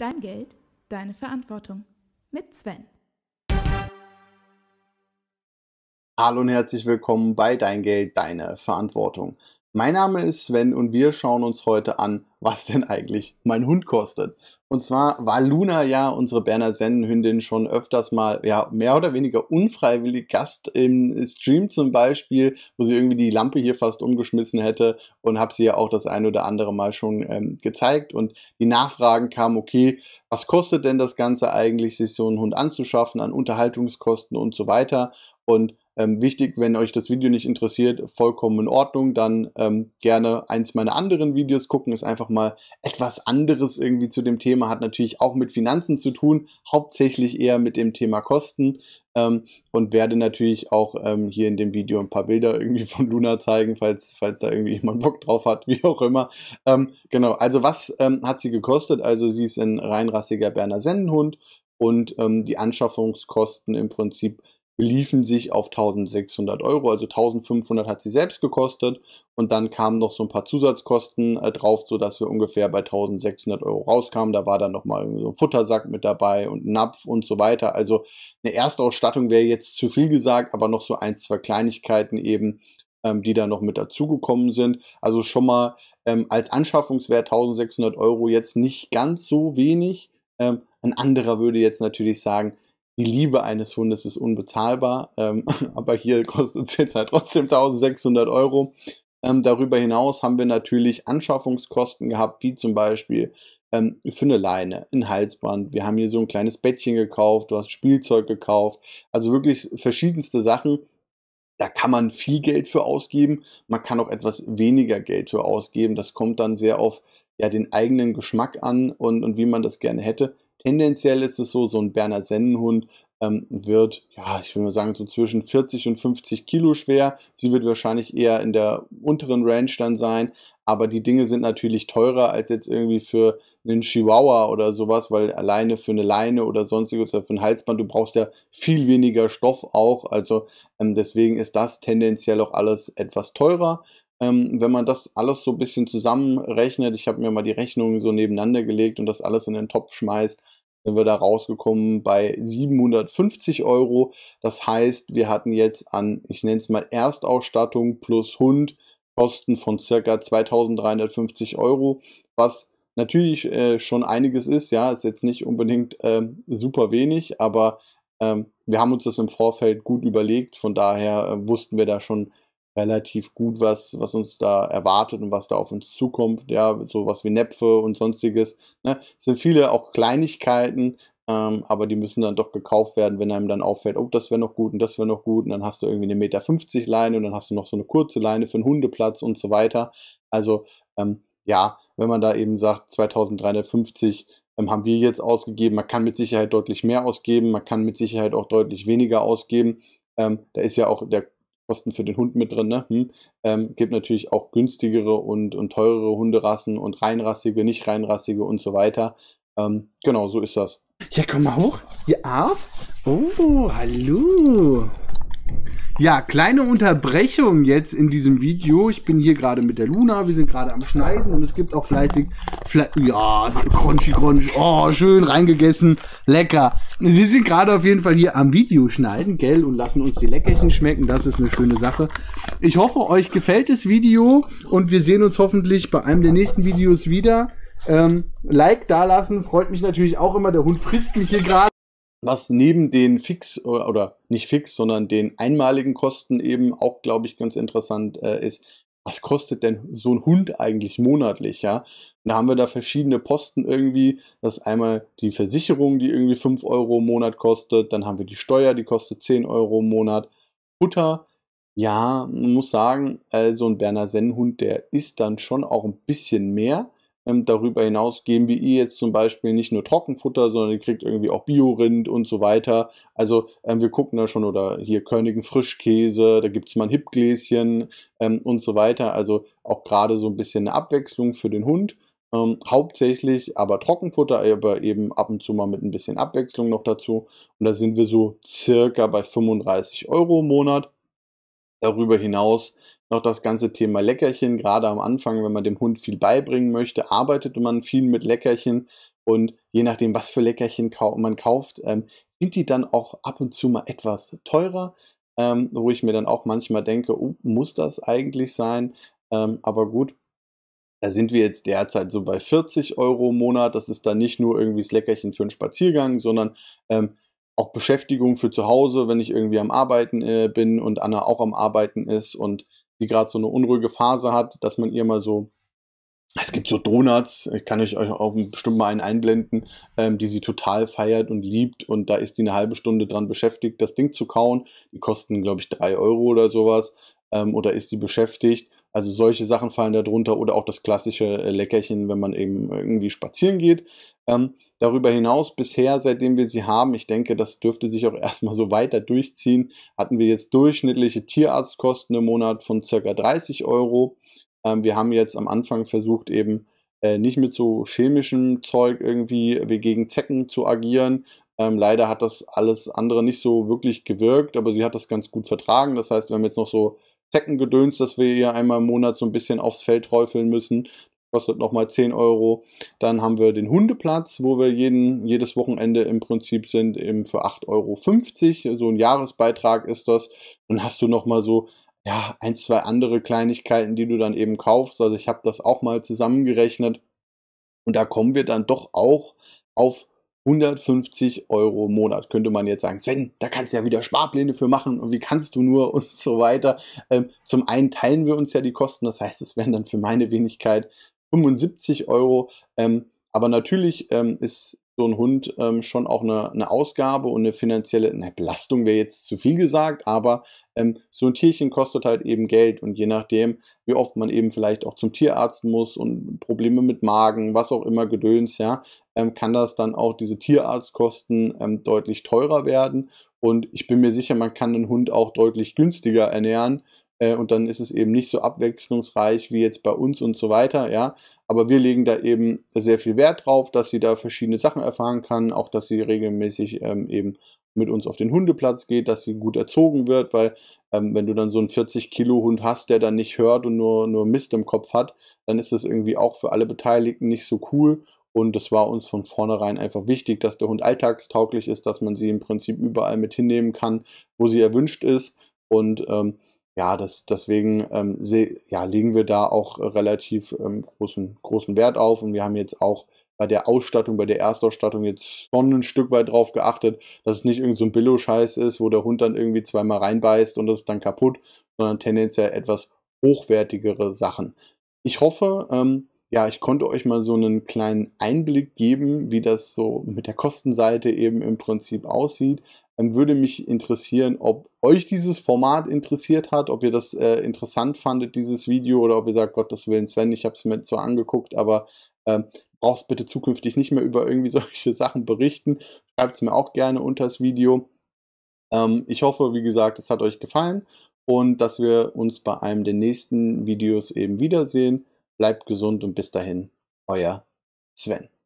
Dein Geld, deine Verantwortung mit Sven. Hallo und herzlich willkommen bei Dein Geld, deine Verantwortung. Mein Name ist Sven und wir schauen uns heute an, was denn eigentlich mein Hund kostet. Und zwar war Luna ja unsere Berner Sennenhündin schon öfters mal, ja, mehr oder weniger unfreiwillig Gast im Stream zum Beispiel, wo sie irgendwie die Lampe hier fast umgeschmissen hätte und habe sie ja auch das ein oder andere Mal schon ähm, gezeigt und die Nachfragen kamen, okay, was kostet denn das Ganze eigentlich, sich so einen Hund anzuschaffen an Unterhaltungskosten und so weiter und ähm, wichtig, wenn euch das Video nicht interessiert, vollkommen in Ordnung, dann ähm, gerne eins meiner anderen Videos gucken, ist einfach mal etwas anderes irgendwie zu dem Thema, hat natürlich auch mit Finanzen zu tun, hauptsächlich eher mit dem Thema Kosten ähm, und werde natürlich auch ähm, hier in dem Video ein paar Bilder irgendwie von Luna zeigen, falls, falls da irgendwie jemand Bock drauf hat, wie auch immer. Ähm, genau, also was ähm, hat sie gekostet? Also sie ist ein reinrassiger Berner Sendenhund und die Anschaffungskosten im Prinzip beliefen sich auf 1600 Euro, also 1500 hat sie selbst gekostet und dann kamen noch so ein paar Zusatzkosten äh, drauf, sodass wir ungefähr bei 1600 Euro rauskamen. Da war dann nochmal so ein Futtersack mit dabei und Napf und so weiter. Also eine Erstausstattung wäre jetzt zu viel gesagt, aber noch so ein, zwei Kleinigkeiten eben, ähm, die da noch mit dazugekommen sind. Also schon mal ähm, als Anschaffungswert 1600 Euro jetzt nicht ganz so wenig. Ähm, ein anderer würde jetzt natürlich sagen, die Liebe eines Hundes ist unbezahlbar, ähm, aber hier kostet es jetzt halt trotzdem 1600 Euro. Ähm, darüber hinaus haben wir natürlich Anschaffungskosten gehabt, wie zum Beispiel ähm, für eine Leine, ein Halsband. Wir haben hier so ein kleines Bettchen gekauft, du hast Spielzeug gekauft. Also wirklich verschiedenste Sachen. Da kann man viel Geld für ausgeben. Man kann auch etwas weniger Geld für ausgeben. Das kommt dann sehr auf ja, den eigenen Geschmack an und, und wie man das gerne hätte. Tendenziell ist es so, so ein Berner Sennenhund ähm, wird, ja, ich würde mal sagen, so zwischen 40 und 50 Kilo schwer. Sie wird wahrscheinlich eher in der unteren Range dann sein, aber die Dinge sind natürlich teurer als jetzt irgendwie für einen Chihuahua oder sowas, weil alleine für eine Leine oder sonstiges oder für ein Halsband, du brauchst ja viel weniger Stoff auch. Also ähm, deswegen ist das tendenziell auch alles etwas teurer. Ähm, wenn man das alles so ein bisschen zusammenrechnet, ich habe mir mal die Rechnungen so nebeneinander gelegt und das alles in den Topf schmeißt, sind wir da rausgekommen bei 750 Euro. Das heißt, wir hatten jetzt an, ich nenne es mal Erstausstattung plus Hund, Kosten von circa 2350 Euro, was natürlich äh, schon einiges ist. Ja, ist jetzt nicht unbedingt ähm, super wenig, aber ähm, wir haben uns das im Vorfeld gut überlegt. Von daher äh, wussten wir da schon relativ gut, was, was uns da erwartet und was da auf uns zukommt. Ja, sowas wie Näpfe und sonstiges. Ne? Es sind viele auch Kleinigkeiten, ähm, aber die müssen dann doch gekauft werden, wenn einem dann auffällt, oh, das wäre noch gut und das wäre noch gut. Und dann hast du irgendwie eine Meter 50 Leine und dann hast du noch so eine kurze Leine für einen Hundeplatz und so weiter. Also ähm, ja, wenn man da eben sagt, 2350 ähm, haben wir jetzt ausgegeben, man kann mit Sicherheit deutlich mehr ausgeben, man kann mit Sicherheit auch deutlich weniger ausgeben. Ähm, da ist ja auch der Kosten für den Hund mit drin. Ne? Hm. Ähm, gibt natürlich auch günstigere und, und teurere Hunderassen und reinrassige, nicht reinrassige und so weiter. Ähm, genau, so ist das. Ja, komm mal hoch. Ihr Arf. Oh, hallo. Ja, kleine Unterbrechung jetzt in diesem Video. Ich bin hier gerade mit der Luna, wir sind gerade am Schneiden und es gibt auch fleißig, Fle ja, crunchy, crunchy, oh, schön reingegessen, lecker. Wir sind gerade auf jeden Fall hier am Video schneiden, gell, und lassen uns die Leckerchen schmecken, das ist eine schöne Sache. Ich hoffe, euch gefällt das Video und wir sehen uns hoffentlich bei einem der nächsten Videos wieder. Ähm, like da lassen, freut mich natürlich auch immer, der Hund frisst mich hier gerade was neben den fix oder, nicht fix, sondern den einmaligen Kosten eben auch, glaube ich, ganz interessant äh, ist. Was kostet denn so ein Hund eigentlich monatlich, ja? da haben wir da verschiedene Posten irgendwie. Das ist einmal die Versicherung, die irgendwie 5 Euro im Monat kostet. Dann haben wir die Steuer, die kostet 10 Euro im Monat. Butter, ja, man muss sagen, äh, so ein Berner Sennenhund, der ist dann schon auch ein bisschen mehr. Ähm, darüber hinaus geben wir ihr jetzt zum Beispiel nicht nur Trockenfutter, sondern ihr kriegt irgendwie auch Biorind und so weiter. Also ähm, wir gucken da schon, oder hier Körnigen Frischkäse, da gibt es mal ein Hipgläschen ähm, und so weiter. Also auch gerade so ein bisschen eine Abwechslung für den Hund. Ähm, hauptsächlich aber Trockenfutter, aber eben ab und zu mal mit ein bisschen Abwechslung noch dazu. Und da sind wir so circa bei 35 Euro im Monat. Darüber hinaus noch das ganze Thema Leckerchen, gerade am Anfang, wenn man dem Hund viel beibringen möchte, arbeitet man viel mit Leckerchen und je nachdem, was für Leckerchen man kauft, ähm, sind die dann auch ab und zu mal etwas teurer, ähm, wo ich mir dann auch manchmal denke, oh, muss das eigentlich sein? Ähm, aber gut, da sind wir jetzt derzeit so bei 40 Euro im Monat. Das ist dann nicht nur irgendwie das Leckerchen für einen Spaziergang, sondern ähm, auch Beschäftigung für zu Hause, wenn ich irgendwie am Arbeiten äh, bin und Anna auch am Arbeiten ist und die gerade so eine unruhige Phase hat, dass man ihr mal so es gibt so Donuts, ich kann euch auch bestimmt mal einen einblenden, ähm, die sie total feiert und liebt. Und da ist die eine halbe Stunde dran beschäftigt, das Ding zu kauen. Die kosten, glaube ich, drei Euro oder sowas. Ähm, oder ist die beschäftigt also solche Sachen fallen da drunter oder auch das klassische äh, Leckerchen, wenn man eben irgendwie spazieren geht. Ähm, darüber hinaus, bisher, seitdem wir sie haben, ich denke, das dürfte sich auch erstmal so weiter durchziehen, hatten wir jetzt durchschnittliche Tierarztkosten im Monat von circa 30 Euro. Ähm, wir haben jetzt am Anfang versucht, eben äh, nicht mit so chemischem Zeug irgendwie äh, wie gegen Zecken zu agieren. Ähm, leider hat das alles andere nicht so wirklich gewirkt, aber sie hat das ganz gut vertragen. Das heißt, wir haben jetzt noch so Zeckengedöns, dass wir hier einmal im Monat so ein bisschen aufs Feld träufeln müssen. Kostet nochmal 10 Euro. Dann haben wir den Hundeplatz, wo wir jeden, jedes Wochenende im Prinzip sind, eben für 8,50 Euro. So ein Jahresbeitrag ist das. Dann hast du nochmal so ja, ein, zwei andere Kleinigkeiten, die du dann eben kaufst. Also ich habe das auch mal zusammengerechnet. Und da kommen wir dann doch auch auf 150 Euro im Monat. Könnte man jetzt sagen, Sven, da kannst du ja wieder Sparpläne für machen und wie kannst du nur und so weiter. Ähm, zum einen teilen wir uns ja die Kosten, das heißt, es wären dann für meine Wenigkeit 75 Euro. Ähm, aber natürlich ähm, ist so ein Hund ähm, schon auch eine, eine, Ausgabe und eine finanzielle eine Belastung wäre jetzt zu viel gesagt, aber ähm, so ein Tierchen kostet halt eben Geld und je nachdem, wie oft man eben vielleicht auch zum Tierarzt muss und Probleme mit Magen, was auch immer gedöns, ja, ähm, kann das dann auch diese Tierarztkosten ähm, deutlich teurer werden und ich bin mir sicher, man kann einen Hund auch deutlich günstiger ernähren äh, und dann ist es eben nicht so abwechslungsreich wie jetzt bei uns und so weiter, ja. Aber wir legen da eben sehr viel Wert drauf, dass sie da verschiedene Sachen erfahren kann, auch dass sie regelmäßig ähm, eben mit uns auf den Hundeplatz geht, dass sie gut erzogen wird, weil ähm, wenn du dann so einen 40-Kilo-Hund hast, der dann nicht hört und nur, nur Mist im Kopf hat, dann ist das irgendwie auch für alle Beteiligten nicht so cool. Und es war uns von vornherein einfach wichtig, dass der Hund alltagstauglich ist, dass man sie im Prinzip überall mit hinnehmen kann, wo sie erwünscht ist. Und ähm, ja, das, deswegen ähm, seh, ja, legen wir da auch äh, relativ ähm, großen, großen Wert auf und wir haben jetzt auch bei der Ausstattung, bei der Erstausstattung jetzt schon ein Stück weit drauf geachtet, dass es nicht irgendein so Billo-Scheiß ist, wo der Hund dann irgendwie zweimal reinbeißt und das ist dann kaputt, sondern tendenziell etwas hochwertigere Sachen. Ich hoffe, ähm, ja, ich konnte euch mal so einen kleinen Einblick geben, wie das so mit der Kostenseite eben im Prinzip aussieht würde mich interessieren, ob euch dieses Format interessiert hat, ob ihr das äh, interessant fandet, dieses Video, oder ob ihr sagt, Gottes Willen, Sven, ich habe es mir zwar angeguckt, aber äh, brauchst bitte zukünftig nicht mehr über irgendwie solche Sachen berichten. Schreibt es mir auch gerne unter das Video. Ähm, ich hoffe, wie gesagt, es hat euch gefallen und dass wir uns bei einem der nächsten Videos eben wiedersehen. Bleibt gesund und bis dahin, euer Sven.